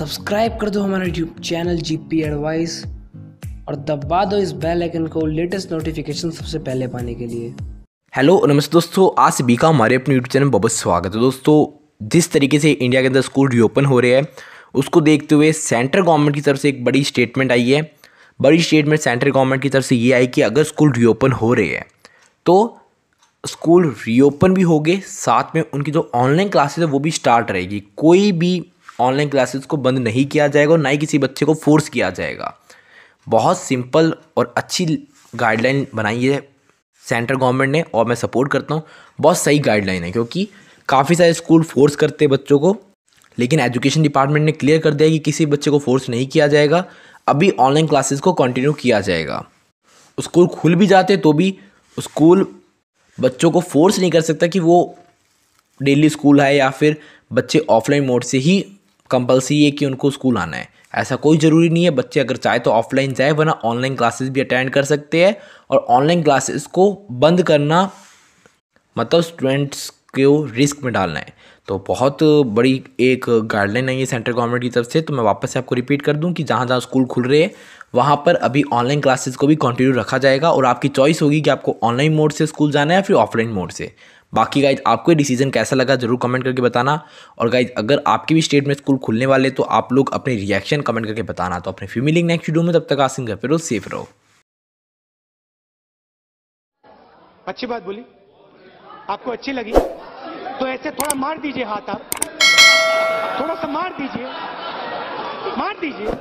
subscribe कर दो हमारा YouTube channel G P advice और दबा दो इस बेल आइकन को लेटेस्ट नोटिफिकेशन सबसे पहले पाने के लिए हेलो नमस्ते दोस्तों आज सभी का हमारे अपने यूट्यूब चैनल में बहुत स्वागत है दोस्तों जिस तरीके से इंडिया के अंदर स्कूल रीओपन हो रहे हैं उसको देखते हुए सेंट्रल गवर्नमेंट की तरफ से एक बड़ी स्टेटमेंट आई है बड़ी स्टेटमेंट सेंट्रल गवर्नमेंट की तरफ से ये आई कि अगर स्कूल रीओपन हो रहे हैं तो स्कूल रीओपन भी हो गए साथ में उनकी जो ऑनलाइन क्लासेस है वो भी स्टार्ट रहेगी कोई भी ऑनलाइन क्लासेस को बंद नहीं किया जाएगा और ना ही किसी बच्चे को फोर्स किया जाएगा बहुत सिंपल और अच्छी गाइडलाइन बनाई है सेंट्रल गवर्नमेंट ने और मैं सपोर्ट करता हूँ बहुत सही गाइडलाइन है क्योंकि काफ़ी सारे स्कूल फोर्स करते हैं बच्चों को लेकिन एजुकेशन डिपार्टमेंट ने क्लियर कर दिया कि किसी बच्चे को फोर्स नहीं किया जाएगा अभी ऑनलाइन क्लासेस को कंटिन्यू किया जाएगा स्कूल खुल भी जाते तो भी स्कूल बच्चों को फोर्स नहीं कर सकता कि वो डेली स्कूल आए या फिर बच्चे ऑफलाइन मोड से ही कंपलसरी है कि उनको स्कूल आना है ऐसा कोई ज़रूरी नहीं है बच्चे अगर चाहे तो ऑफलाइन जाए वरना ऑनलाइन क्लासेस भी अटेंड कर सकते हैं और ऑनलाइन क्लासेस को बंद करना मतलब स्टूडेंट्स को रिस्क में डालना है तो बहुत बड़ी एक गाइडलाइन आई है सेंट्रल गवर्नमेंट की तरफ से तो मैं वापस से आपको रिपीट कर दूं कि जहाँ जहाँ स्कूल खुल रहे हैं वहाँ पर अभी ऑनलाइन क्लासेस को भी कंटिन्यू रखा जाएगा और आपकी चॉइस होगी कि आपको ऑनलाइन मोड से स्कूल जाना है या फिर ऑफलाइन मोड से बाकी गाइज आपको ये डिसीजन कैसा लगा जरूर कमेंट करके बताना और गाइज अगर आपके भी स्टेट में स्कूल खुलने वाले तो आप लोग अपने रिएक्शन कमेंट करके बताना तो अपने फिर नेक्स्ट वीडियो में तब तक आसिंग घर फिर सेफ रहो अच्छी बात बोली आपको अच्छी लगी तो ऐसे थोड़ा मार दीजिए हाथ आप थोड़ा सा मार दीजिए मार दीजिए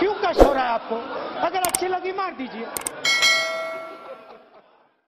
क्यों कष्ट हो रहा है आपको अगर अच्छी लगी मार दीजिए